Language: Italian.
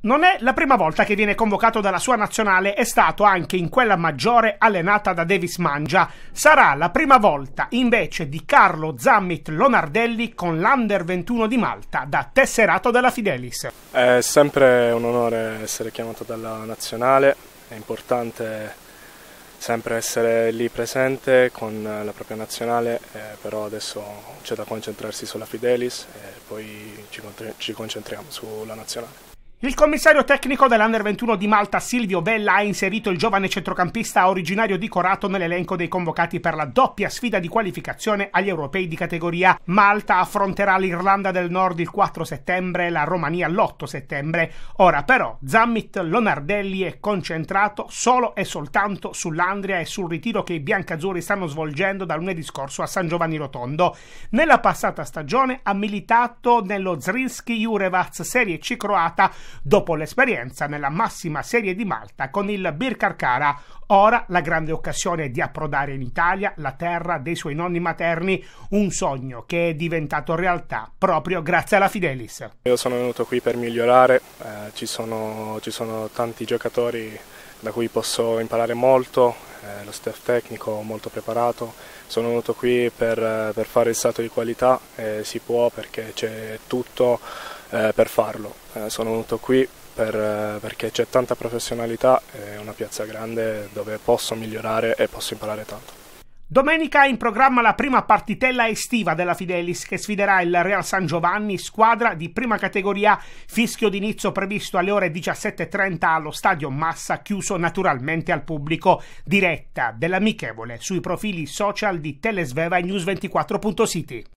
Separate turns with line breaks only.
Non è la prima volta che viene convocato dalla sua nazionale, è stato anche in quella maggiore allenata da Davis Mangia. Sarà la prima volta invece di Carlo Zammit Lonardelli con l'Under 21 di Malta da tesserato della Fidelis.
È sempre un onore essere chiamato dalla nazionale, è importante sempre essere lì presente con la propria nazionale, eh, però adesso c'è da concentrarsi sulla Fidelis e poi ci, ci concentriamo sulla nazionale.
Il commissario tecnico dell'Under 21 di Malta Silvio Bella ha inserito il giovane centrocampista originario di Corato nell'elenco dei convocati per la doppia sfida di qualificazione agli europei di categoria. Malta affronterà l'Irlanda del Nord il 4 settembre e la Romania l'8 settembre. Ora però Zammit Lonardelli è concentrato solo e soltanto sull'Andria e sul ritiro che i biancazzurri stanno svolgendo da lunedì scorso a San Giovanni Rotondo. Nella passata stagione ha militato nello Zrinski Jurevac Serie C croata dopo l'esperienza nella massima serie di Malta con il Bir Carcara, ora la grande occasione di approdare in Italia, la terra dei suoi nonni materni, un sogno che è diventato realtà proprio grazie alla Fidelis.
Io sono venuto qui per migliorare, eh, ci, sono, ci sono tanti giocatori da cui posso imparare molto, eh, lo staff tecnico molto preparato. Sono venuto qui per, eh, per fare il salto di qualità, eh, si può perché c'è tutto eh, per farlo. Eh, sono venuto qui per, eh, perché c'è tanta professionalità, è una piazza grande dove posso migliorare e posso imparare tanto.
Domenica in programma la prima partitella estiva della Fidelis che sfiderà il Real San Giovanni, squadra di prima categoria, fischio d'inizio previsto alle ore 17.30 allo stadio Massa, chiuso naturalmente al pubblico, diretta dell'amichevole sui profili social di Telesveva e News24.city.